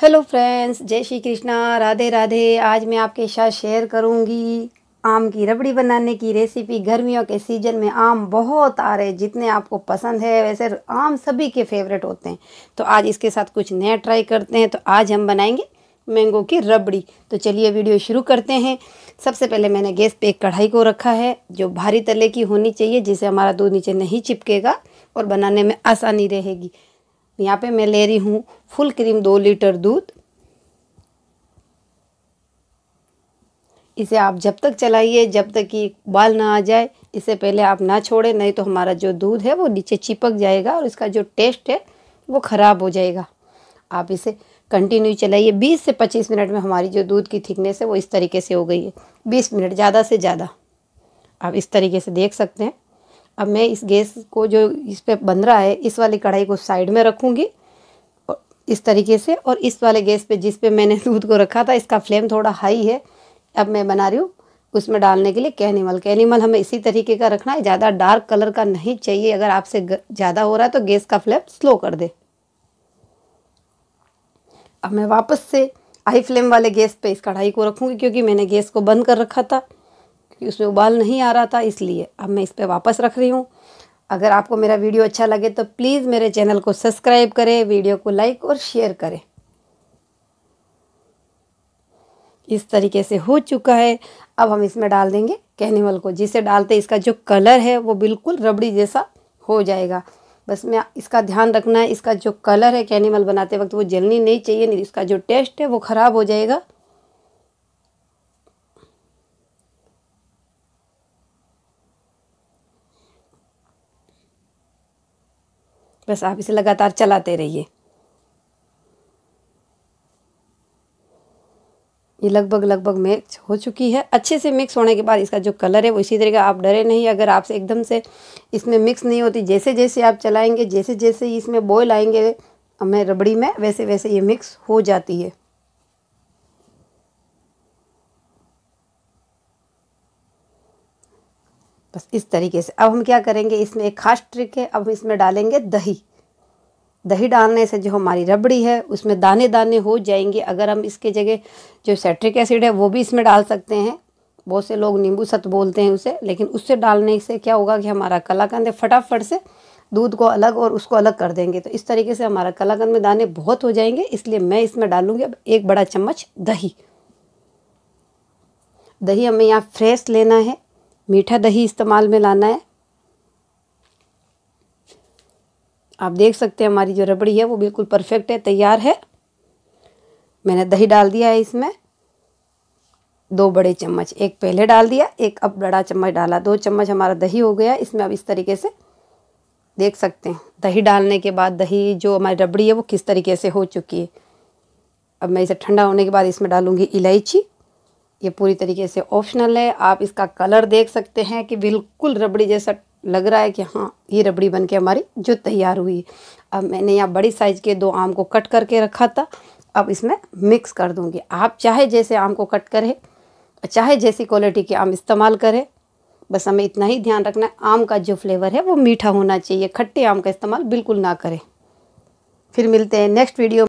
hello friends जय श्री कृष्णा राधे राधे आज मैं आपके साथ शेयर करूंगी आम की रबड़ी बनाने की रेसिपी गर्मियों के सीजन में आम बहुत आ रहे जितने आपको पसंद है वैसे आम सभी के फेवरेट होते हैं तो आज इसके साथ कुछ नया ट्राई करते हैं तो आज हम बनाएंगे मैंगो की रबड़ी तो चलिए वीडियो शुरू करते हैं सबसे पहले मैंने गैस पे एक कढ़ाई को रखा है जो भारी तले की होनी चाहिए जिससे हमारा दूध नीचे नहीं चिपकेगा और बनाने में आसानी रहेगी यहाँ पे मैं ले रही हूँ फुल क्रीम दो लीटर दूध इसे आप जब तक चलाइए जब तक कि बाल ना आ जाए इससे पहले आप ना छोड़ें नहीं तो हमारा जो दूध है वो नीचे चिपक जाएगा और इसका जो टेस्ट है वो ख़राब हो जाएगा आप इसे कंटिन्यू चलाइए 20 से 25 मिनट में हमारी जो दूध की थिकनेस है वो इस तरीके से हो गई है 20 मिनट ज़्यादा से ज़्यादा आप इस तरीके से देख सकते हैं अब मैं इस गैस को जो इस पर बन रहा है इस वाली कढ़ाई को साइड में रखूँगी इस तरीके से और इस वाले गैस पे जिस पे मैंने दूध को रखा था इसका फ्लेम थोड़ा हाई है अब मैं बना रही हूँ उसमें डालने के लिए कैनिमल कैनिमल हमें इसी तरीके का रखना है ज़्यादा डार्क कलर का नहीं चाहिए अगर आपसे ज़्यादा हो रहा है तो गैस का फ्लेम स्लो कर दे अब मैं वापस से हाई फ्लेम वाले गैस पे इस कढ़ाई को रखूँगी क्योंकि मैंने गैस को बंद कर रखा था क्योंकि उसमें उबाल नहीं आ रहा था इसलिए अब मैं इस पर वापस रख रही हूँ अगर आपको मेरा वीडियो अच्छा लगे तो प्लीज़ मेरे चैनल को सब्सक्राइब करें वीडियो को लाइक और शेयर करें इस तरीके से हो चुका है अब हम इसमें डाल देंगे कैनिमल को जिसे डालते इसका जो कलर है वो बिल्कुल रबड़ी जैसा हो जाएगा बस मैं इसका ध्यान रखना है इसका जो कलर है कैनिमल बनाते वक्त वो जलनी नहीं चाहिए नहीं इसका जो टेस्ट है वो ख़राब हो जाएगा बस आप इसे लगातार चलाते रहिए ये लगभग लगभग मिक्स हो चुकी है अच्छे से मिक्स होने के बाद इसका जो कलर है वो इसी तरह का आप डरे नहीं अगर आपसे एकदम से इसमें मिक्स नहीं होती जैसे जैसे आप चलाएंगे जैसे जैसे इसमें बॉयल आएंगे हमें रबड़ी में वैसे वैसे ये मिक्स हो जाती है बस इस तरीके से अब हम क्या करेंगे इसमें एक खास ट्रिक है अब हम इसमें डालेंगे दही दही डालने से जो हमारी रबड़ी है उसमें दाने दाने हो जाएंगे अगर हम इसके जगह जो सेट्रिक एसिड है वो भी इसमें डाल सकते हैं बहुत से लोग नींबू सत बोलते हैं उसे लेकिन उससे डालने से क्या होगा कि हमारा कलाकंद फटाफट से दूध को अलग और उसको अलग कर देंगे तो इस तरीके से हमारा कलाकंद में दाने बहुत हो जाएंगे इसलिए मैं इसमें डालूँगी अब एक बड़ा चम्मच दही दही हमें यहाँ फ्रेश लेना है मीठा दही इस्तेमाल में लाना है आप देख सकते हैं हमारी जो रबड़ी है वो बिल्कुल परफेक्ट है तैयार है मैंने दही डाल दिया है इसमें दो बड़े चम्मच एक पहले डाल दिया एक अब बड़ा चम्मच डाला दो चम्मच हमारा दही हो गया इसमें अब इस तरीके से देख सकते हैं दही डालने के बाद दही जो हमारी रबड़ी है वो किस तरीके से हो चुकी है अब मैं इसे ठंडा होने के बाद इसमें डालूँगी इलायची ये पूरी तरीके से ऑप्शनल है आप इसका कलर देख सकते हैं कि बिल्कुल रबड़ी जैसा लग रहा है कि हाँ ये रबड़ी बन के हमारी जो तैयार हुई अब मैंने यहाँ बड़ी साइज़ के दो आम को कट करके रखा था अब इसमें मिक्स कर दूँगी आप चाहे जैसे आम को कट करें चाहे जैसी क्वालिटी के आम इस्तेमाल करें बस हमें इतना ही ध्यान रखना है आम का जो फ्लेवर है वो मीठा होना चाहिए खट्टे आम का इस्तेमाल बिल्कुल ना करें फिर मिलते हैं नेक्स्ट वीडियो